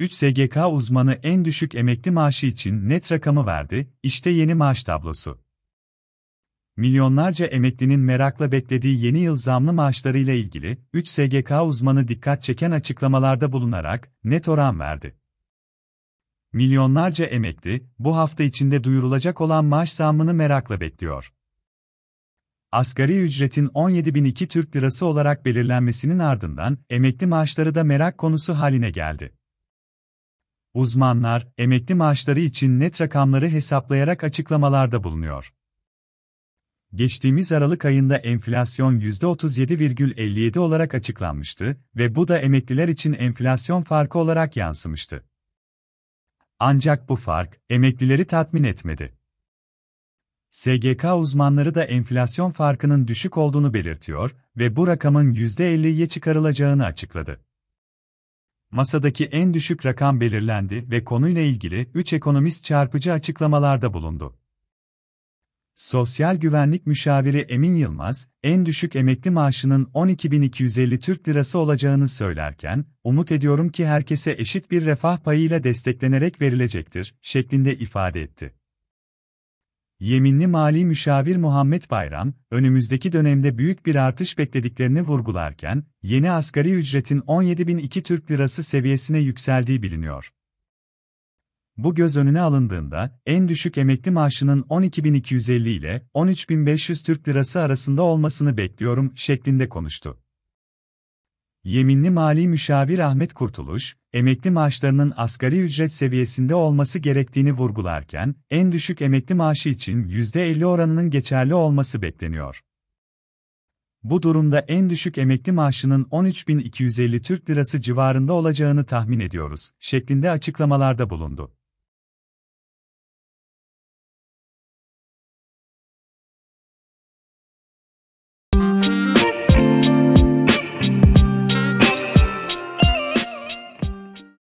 3 SGK uzmanı en düşük emekli maaşı için net rakamı verdi, işte yeni maaş tablosu. Milyonlarca emeklinin merakla beklediği yeni yıl zamlı maaşlarıyla ilgili 3 SGK uzmanı dikkat çeken açıklamalarda bulunarak net oran verdi. Milyonlarca emekli bu hafta içinde duyurulacak olan maaş zammını merakla bekliyor. Asgari ücretin 17.002 Türk Lirası olarak belirlenmesinin ardından emekli maaşları da merak konusu haline geldi. Uzmanlar, emekli maaşları için net rakamları hesaplayarak açıklamalarda bulunuyor. Geçtiğimiz Aralık ayında enflasyon %37,57 olarak açıklanmıştı ve bu da emekliler için enflasyon farkı olarak yansımıştı. Ancak bu fark, emeklileri tatmin etmedi. SGK uzmanları da enflasyon farkının düşük olduğunu belirtiyor ve bu rakamın %50'ye çıkarılacağını açıkladı. Masadaki en düşük rakam belirlendi ve konuyla ilgili 3 ekonomist çarpıcı açıklamalarda bulundu. Sosyal Güvenlik Müşaviri Emin Yılmaz, en düşük emekli maaşının 12.250 Türk Lirası olacağını söylerken, umut ediyorum ki herkese eşit bir refah payıyla desteklenerek verilecektir, şeklinde ifade etti. Yeminli Mali Müşavir Muhammed Bayram, önümüzdeki dönemde büyük bir artış beklediklerini vurgularken, yeni asgari ücretin 17.002 Türk Lirası seviyesine yükseldiği biliniyor. Bu göz önüne alındığında, en düşük emekli maaşının 12.250 ile 13.500 Türk Lirası arasında olmasını bekliyorum şeklinde konuştu. Yeminli Mali Müşavir Ahmet Kurtuluş, emekli maaşlarının asgari ücret seviyesinde olması gerektiğini vurgularken, en düşük emekli maaşı için %50 oranının geçerli olması bekleniyor. Bu durumda en düşük emekli maaşının 13.250 Türk Lirası civarında olacağını tahmin ediyoruz, şeklinde açıklamalarda bulundu.